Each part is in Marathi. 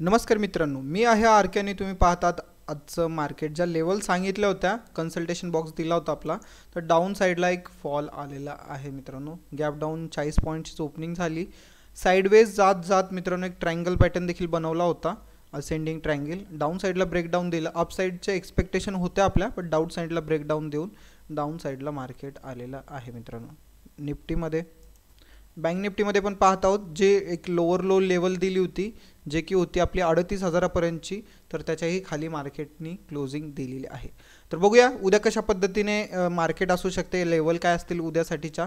नमस्कार मित्रांनो मी आहे आर आणि तुम्ही पाहतात आजचं मार्केट ज्या लेवल सांगितल्या होत्या कन्सल्टेशन बॉक्स दिला होता आपला तर डाऊन साईडला एक फॉल आलेला आहे मित्रांनो गॅप डाऊन चाळीस पॉईंटची ओपनिंग झाली साईडवेज जात जात मित्रांनो एक ट्रँगल पॅटर्न देखील बनवला होता असेंडिंग ट्रँगल डाऊन साईडला ब्रेकडाऊन दिलं अप एक्सपेक्टेशन होत्या आपल्या पण डाऊन साईडला ब्रेकडाऊन देऊन डाऊन साईडला मार्केट आलेलं आहे मित्रांनो निफ्टीमध्ये बँक निफ्टीमध्ये पण पाहत आहोत जे एक लोअर लो लेवल दिली होती जे की होती आपली अडतीस हजारापर्यंतची तर त्याच्याही खाली मार्केटनी क्लोजिंग दिलेली आहे तर बघूया उद्या कशा पद्धतीने मार्केट असू शकते लेवल काय असतील उद्यासाठीच्या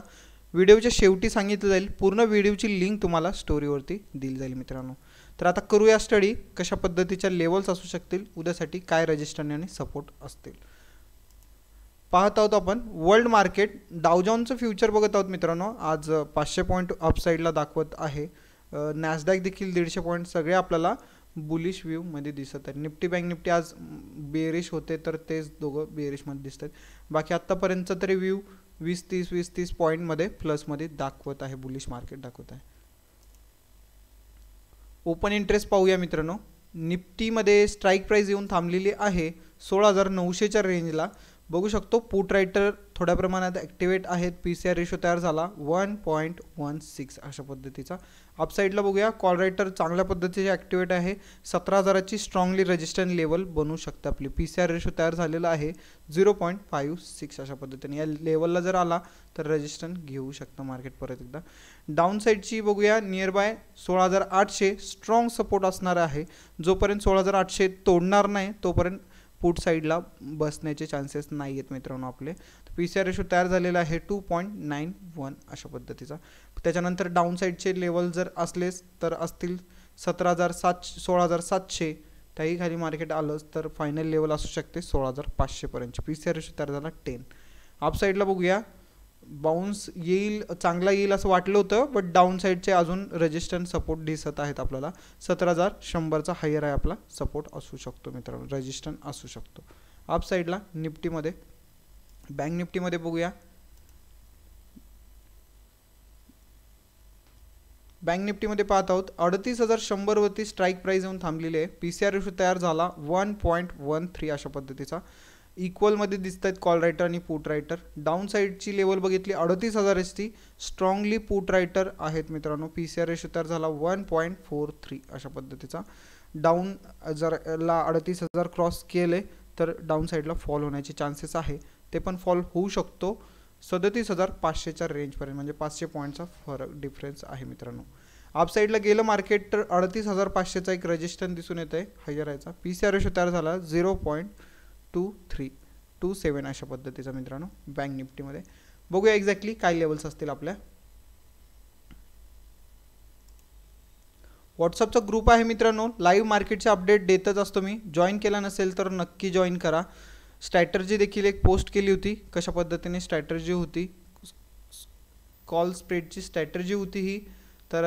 व्हिडिओच्या शेवटी सांगितलं जाईल पूर्ण व्हिडिओची लिंक तुम्हाला स्टोरीवरती दिली जाईल मित्रांनो तर आता करूया स्टडी कशा पद्धतीच्या लेवल्स असू शकतील उद्यासाठी काय रजिस्टरने आणि सपोर्ट असतील पाहत आहोत आपण वर्ल्ड मार्केट डावजॉनचं फ्युचर बघत आहोत मित्रांनो आज पाचशे पॉईंट अपसाईडला दाखवत आहे नॅसडॅक देखील दीडशे पॉईंट सगळे आपल्याला बुलिश मध्ये दिसत आहेत निफ्टी बँक निफ्टी आज बेरिश होते तर तेच दोघं बेरिशमध्ये दिसत आहेत बाकी आत्तापर्यंत तरी व्ह्यू वीस तीस वीस तीस पॉईंटमध्ये प्लसमध्ये दाखवत आहे बुलिश मार्केट दाखवत आहे ओपन इंटरेस्ट पाहूया मित्रांनो निफ्टीमध्ये स्ट्राईक प्राईज येऊन थांबलेली आहे सोळा हजार नऊशेच्या रेंजला बघू शकतो पुट रायटर थोड्या प्रमाणात ॲक्टिवेट आहेत पी सी आर रेशो तयार झाला वन पॉईंट वन सिक्स अशा पद्धतीचा अपसाईडला बघूया कॉल रायटर चांगल्या पद्धतीचे ॲक्टिवेट आहे सतरा हजाराची स्ट्रॉंगली रजिस्टंट लेवल बनू शकते आपली पी सी आर रेशो तयार झालेला आहे झिरो पॉईंट फाईव्ह सिक्स अशा पद्धतीने या लेवलला जर आला तर रजिस्टंट घेऊ शकतं मार्केट परत एकदा डाऊन साईडची बघूया नियर बाय सोळा हजार आठशे स्ट्रॉंग सपोर्ट असणार आहे जोपर्यंत सोळा हजार आठशे तोडणार नाही तोपर्यंत पुट साईडला बसण्याचे चान्सेस नाही आहेत मित्रांनो आपले पी सी आर रेशो तयार झालेला आहे टू पॉईंट नाईन वन अशा पद्धतीचा त्याच्यानंतर डाऊन साईडचे लेवल जर असलेच तर असतील सतरा हजार सातशे सोळा हजार सातशे त्याही खाली मार्केट आलंच तर फायनल लेवल असू शकते सोळा हजार पाचशेपर्यंत पी सी आर रेशो तयार झाला टेन अपसाईडला बघूया बाउन्स येईल चांगला येईल असं वाटलं होतं बट डाऊन साईडचे अजून रेजिस्टन्स सपोर्ट दिसत आहेत आपल्याला सतरा हजार शंभरचा हायर आहे आपला सपोर्ट असू शकतो मित्रांनो रेजिस्टन असू शकतो अप साईडला निफ्टीमध्ये बँक निफ्टीमध्ये बघूया बँक निफ्टीमध्ये पाहत आहोत अडतीस हजार शंभरवरती स्ट्राईक प्राईज येऊन थांबलेली आहे पी सी आर रेशो तयार झाला वन पॉईंट वन थ्री अशा पद्धतीचा इक्वलमध्ये दिसत आहेत कॉल रायटर आणि पुट रायटर डाऊन साईडची लेवल बघितली अडतीस हजार एस ती स्ट्रॉंगली पुट रायटर आहेत मित्रांनो पी सी आर एस तयार झाला वन पॉईंट फोर थ्री अशा पद्धतीचा डाऊन जर ला अडतीस हजार क्रॉस केले तर डाऊन साईडला फॉल होण्याचे चान्सेस आहे ते पण फॉल होऊ शकतो सदतीस हजार पाचशेच्या रेंजपर्यंत म्हणजे पाचशे पॉईंटचा फरक डिफरन्स आहे मित्रांनो अपसाईडला गेलं मार्केट तर अडतीस हजार पाचशेचा एक रजिस्टन दिसून येतं आहे higher P C R ratio तयार झाला zero point two three two seven अशा पद्धतीचा मित्रांनो बँक निफ्टीमध्ये बघूया एक्झॅक्टली काय लेवल्स असतील आपल्या व्हॉट्सअपचा ग्रुप आहे मित्रांनो लाईव्ह मार्केटचे अपडेट देतच असतो मी जॉईन केला नसेल तर नक्की जॉईन करा स्ट्रॅटर्जी देखील एक पोस्ट केली होती कशा पद्धतीने स्ट्रॅटर्जी होती कॉल स्प्रेडची स्ट्रॅटर्जी होती ही तर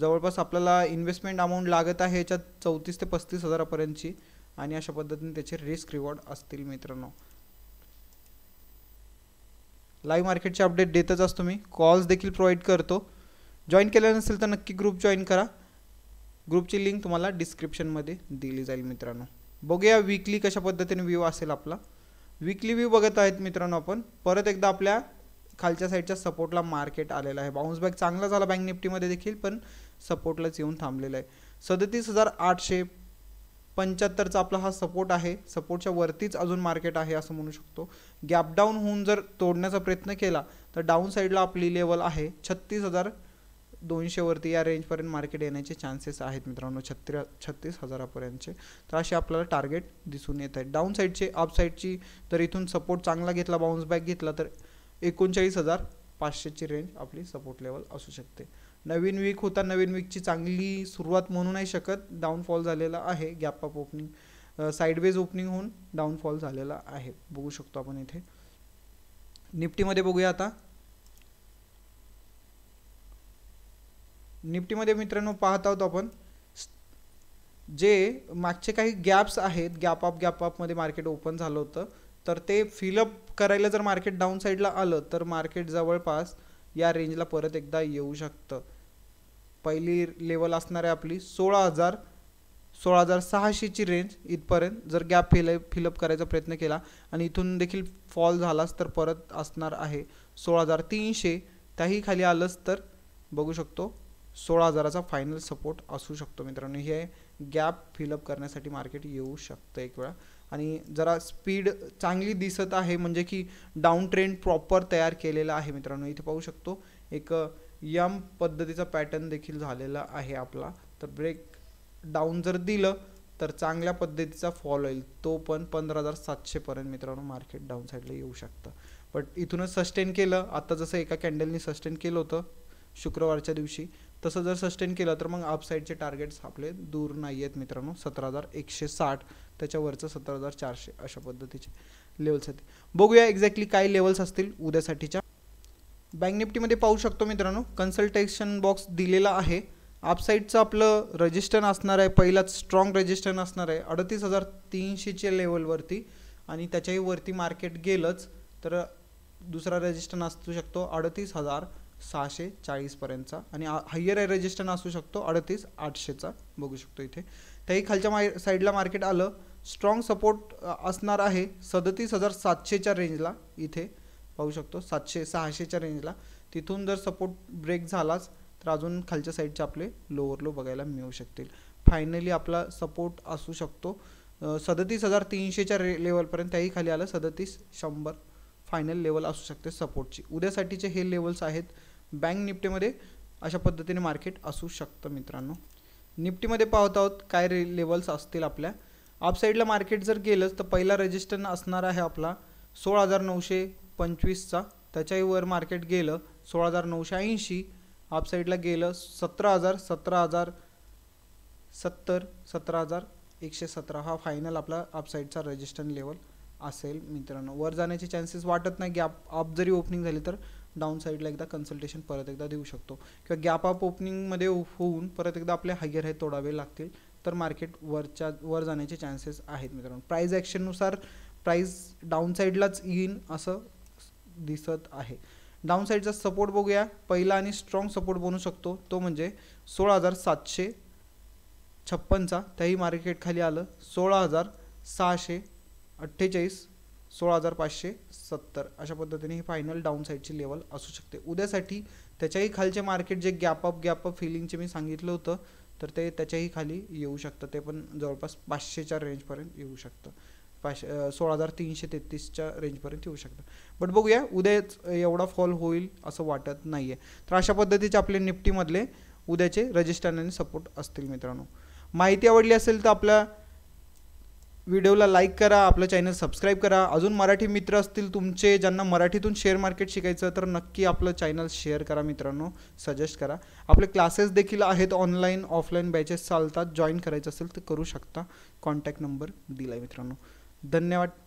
जवळपास आपल्याला इन्व्हेस्टमेंट अमाऊंट लागत आहे याच्यात चौतीस ते पस्तीस हजारापर्यंतची आणि अशा पद्धतीने त्याचे रिस्क रिवॉर्ड असतील मित्रांनो लाईव्ह मार्केटचे अपडेट देतच असतो मी कॉल्स देखील प्रोव्हाइड करतो जॉईन केलं नसेल तर नक्की ग्रुप जॉईन करा ग्रुपची लिंक तुम्हाला डिस्क्रिप्शनमध्ये दिली जाईल मित्रांनो बघूया वीकली कशा पद्धतीने व्ह्यू असेल आपला वीकली व्ह्यू बघत आहेत मित्रांनो आपण परत एकदा आपल्या खालच्या साईडच्या सपोर्टला मार्केट आलेलं आहे बाउन्स बॅक चांगला झाला बँक निफ्टीमध्ये देखील पण सपोर्टलाच येऊन थांबलेलं आहे सदतीस हजार आठशे पंच्याहत्तरचा आपला हा सपोर्ट आहे सपोर्टच्या वरतीच अजून मार्केट आहे असं म्हणू शकतो गॅप डाऊन होऊन जर तोडण्याचा प्रयत्न केला तर डाऊन साईडला आपली लेवल आहे छत्तीस हजार दोनशेवरती या रेंजपर्यंत मार्केट येण्याचे चान्सेस आहेत मित्रांनो छत्ती छत्तीस हजारापर्यंतचे तर असे आपल्याला टार्गेट दिसून येत आहे डाऊन साईडचे अप साईडची तर इथून सपोर्ट चांगला घेतला बाउन्स बॅक घेतला तर एकोणचाळीस हजार पाचशेची रेंज आपली सपोर्ट लेवल असू शकते नवीन वीक होता नवीन वीकची चांगली सुरुवात म्हणू नाही शकत डाऊनफॉल झालेला आहे gap up opening sideways opening होऊन डाऊनफॉल झालेला आहे बघू शकतो आपण इथे निफ्टीमध्ये बघूया आता निफ्टीमध्ये मित्रांनो पाहत आहोत आपण जे मागचे काही गॅप्स आहेत गॅप अप गॅप अपमध्ये मार्केट ओपन झालं होतं तर ते फिलअप करायला जर मार्केट डाऊन साईडला आलं तर मार्केट जवळपास या रेंजला परत एकदा येऊ शकतं पहिली लेवल असणार आहे आपली सोळा हजार सोळा हजार सहाशेची रेंज इथपर्यंत जर गॅप फिल फिलअप करायचा प्रयत्न केला आणि इथून देखील फॉल झालाच तर परत असणार आहे सोळा हजार तीनशे त्याही खाली आलंच तर बघू शकतो सोळा हजाराचा फायनल सपोर्ट असू शकतो मित्रांनो हे गॅप फिलअप करण्यासाठी मार्केट येऊ शकतं एक वेळा आणि जरा स्पीड चांगली दिसत आहे म्हणजे की डाऊन ट्रेंड प्रॉपर तयार केलेला आहे मित्रांनो इथे पाहू शकतो एक यम पद्धतीचा पॅटर्न देखील झालेला आहे आपला तर ब्रेक डाऊन जर दिलं तर चांगल्या पद्धतीचा फॉल होईल तो पण पंधरा हजार सातशेपर्यंत मित्रांनो मार्केट डाऊन साईडला येऊ शकतं बट इथूनच सस्टेन केलं आता जसं एका कॅन्डलनी सस्टेन केलं होतं शुक्रवारच्या दिवशी तसं जर सस्टेन केलं तर मग अपसाईडचे टार्गेट्स आपले दूर नाही आहेत मित्रांनो सतरा हजार एकशे साठ त्याच्यावरचं सतरा हजार चारशे अशा पद्धतीचे लेवल्स आहेत बघूया एक्झॅक्टली काय लेवल्स असतील उद्यासाठीच्या बँक निफ्टीमध्ये पाहू शकतो मित्रांनो कन्सल्टेशन बॉक्स दिलेला आहे आपसाईडचं आपलं रजिस्टर असणार आहे पहिलाच स्ट्रॉंग रजिस्टर असणार आहे अडतीस हजार तीनशेच्या लेवलवरती आणि त्याच्याही वरती मार्केट गेलंच तर दुसरा रजिस्टर असू शकतो अडतीस हजार सहाशे चाळीसपर्यंतचा आणि हायर आहे रजिस्टन असू शकतो अडतीस आठशेचा बघू शकतो इथे त्याही खालच्या मा साईडला मार्केट आलं स्ट्रॉंग सपोर्ट असणार आहे सदतीस हजार सातशेच्या रेंजला इथे पाहू शकतो सातशे सहाशेच्या रेंजला तिथून जर सपोर्ट ब्रेक झालाच तर अजून खालच्या साईडचे आपले लोअर लो बघायला मिळू शकतील फायनली आपला सपोर्ट असू शकतो सदतीस हजार तीनशेच्या रे लेवलपर्यंत त्याही खाली आलं सदतीस शंभर फायनल लेवल असू शकते सपोर्टची उद्यासाठीचे हे लेवल्स आहेत बँक निफ्टीमध्ये अशा पद्धतीने मार्केट असू शकतं मित्रांनो निफ्टीमध्ये पाहत आहोत काय रे लेवल्स असतील आपल्या अपसाईडला मार्केट जर गेलंच तर पहिला रजिस्टर असणार आहे आपला सोळा हजार नऊशे पंचवीसचा त्याच्याही वर मार्केट गेलं सोळा हजार नऊशे ऐंशी अपसाईडला गेलं सतरा हजार सतरा हजार सत्तर सतरा हजार एकशे सतरा हा फायनल आपला अपसाईडचा रजिस्टन लेवल असेल मित्रांनो वर जाण्याचे चान्सेस वाटत नाही गॅप अप जरी ओपनिंग झाली तर डाऊन साईडला एकदा कन्सल्टेशन परत एकदा देऊ शकतो किंवा गॅप अप ओपनिंगमध्ये होऊन परत एकदा आपले हायर हे तोडावे लागतील तर मार्केट वरच्या वर जाण्याचे चान्सेस आहेत मित्रांनो प्राईज ॲक्शननुसार प्राईज डाऊन साईडलाच येईन असं दिसत आहे डाऊन साईडचा सपोर्ट बघूया पहिला आणि स्ट्रॉंग सपोर्ट बनू शकतो तो म्हणजे सोळा हजार सातशे छप्पनचा त्याही मार्केट खाली आलं सोळा हजार सहाशे अठ्ठेचाळीस सोळा हजार पाचशे सत्तर अशा पद्धतीने ही फायनल डाऊन साईडची लेवल असू शकते उद्यासाठी त्याच्याही खालचे मार्केट जे गॅप गॅप अप फिलिंगचे मी सांगितलं होतं तर ते त्याच्याही खाली येऊ शकतं ते पण जवळपास पाचशेच्या रेंजपर्यंत येऊ शकतं पाचशे सोळा हजार तीनशे तेहतीसच्या रेंजपर्यंत येऊ शकतं बट बघूया उद्याच एवढा फॉल होईल असं वाटत नाही आहे तर अशा पद्धतीचे आपले निफ्टीमधले उद्याचे रजिस्टर आणि सपोर्ट असतील मित्रांनो माहिती आवडली असेल तर आपल्या व्हिडिओला लाईक करा आपलं चॅनल सबस्क्राईब करा अजून मराठी मित्र असतील तुमचे ज्यांना मराठीतून शेअर मार्केट शिकायचं तर नक्की आपलं चॅनल शेअर करा मित्रांनो सजेस्ट करा आपले क्लासेस देखील आहेत ऑनलाईन ऑफलाईन बॅचेस चालतात जॉईन करायचं असेल तर करू शकता कॉन्टॅक्ट नंबर दिला आहे मित्रांनो धन्यवाद